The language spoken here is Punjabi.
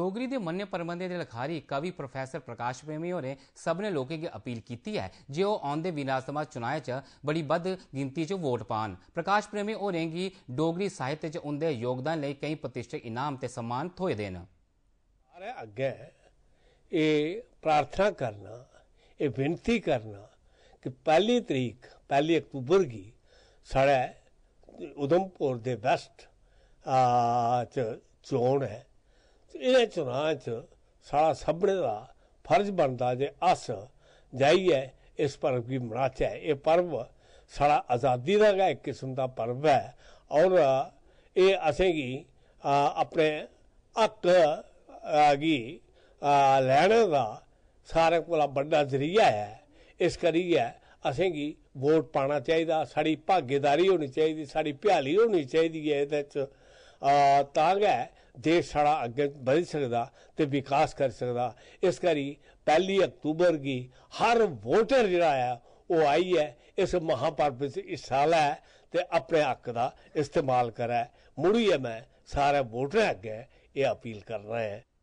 डोगरी दे मन्ने परमंदे दे लखारी कवि प्रोफेसर प्रकाश प्रेमी होरें सब्भनें लोकें गी अपील कीती ऐ जे ओह् औंदे विधानसभा चुनाएं च बड़ी बद्ध गिनती च वोट पान प्रकाश प्रेमी होरें गी डोगरी साहित्य च उंदे योगदान लेई केईं प्रतिश्ठित इनाम ते सम्मान थ्होए दे न अग्गै एह् प्रार्थना करना एह् विनती करना कि पैह्ली तरीक पैह्ली अक्तूबर गी साढ़े उधमपुर दे वेस्ट च चोन ऐ ਇਹਨਾਂ ਚੁਣਾਂ 'ਚ ਸਾਰਾ ਸਭੜੇ ਦਾ ਫਰਜ਼ ਬਣਦਾ ਜੇ ਅਸ ਜਾਈਏ ਇਸ ਪਰਵ ਦੀ ਮਨਾਚਾ ਹੈ ਇਹ ਪਰਵ ਸਾਰਾ ਆਜ਼ਾਦੀ ਦਾ ਹੈ ਇੱਕ ਕਿਸਮ ਦਾ ਪਰਵ ਹੈ ਔਰ ਇਹ ਅਸੇਗੀ ਆਪਣੇ ਹੱਕ ਆਗੀ ਲੈਣ ਦਾ ਸਾਰੇ ਕੋਲ ਵੱਡਾ ਜ਼ਰੀਆ ਹੈ ਇਸ ਕਰੀਏ ਅਸੇਗੀ ਵੋਟ ਪਾਣਾ ਚਾਹੀਦਾ ਸਾਡੀ ਭਾਗੀਦਾਰੀ ਹੋਣੀ ਚਾਹੀਦੀ ਸਾਡੀ ਭਿਆਲੀ ਹੋਣੀ ਚਾਹੀਦੀ ਹੈ ਇਹਦੇ ਵਿੱਚ ਤਾਂ ਗੈ ਦੇਸ਼ ਸਾਡਾ ਅੱਗੇ ਵਧ ਸਕਦਾ ਤੇ ਵਿਕਾਸ ਕਰ ਸਕਦਾ ਇਸ ਕਰੀ ਪਹਿਲੀ ਅਕਤੂਬਰ ਦੀ ਹਰ ਵੋਟਰ ਜਿਹੜਾ ਆ ਉਹ ਆਈ ਹੈ ਇਸ ਮਹਾਪਰਬ ਵਿੱਚ ਹਿੱਸਾ ਲੈ ਤੇ ਆਪਣੇ ਹੱਕ ਦਾ ਇਸਤੇਮਾਲ ਕਰੇ ਮੁੜੀ ਮੈਂ ਸਾਰੇ ਵੋਟਰਾਂ ਅੱਗੇ ਇਹ ਅਪੀਲ ਕਰ ਰਹੇ ਹਾਂ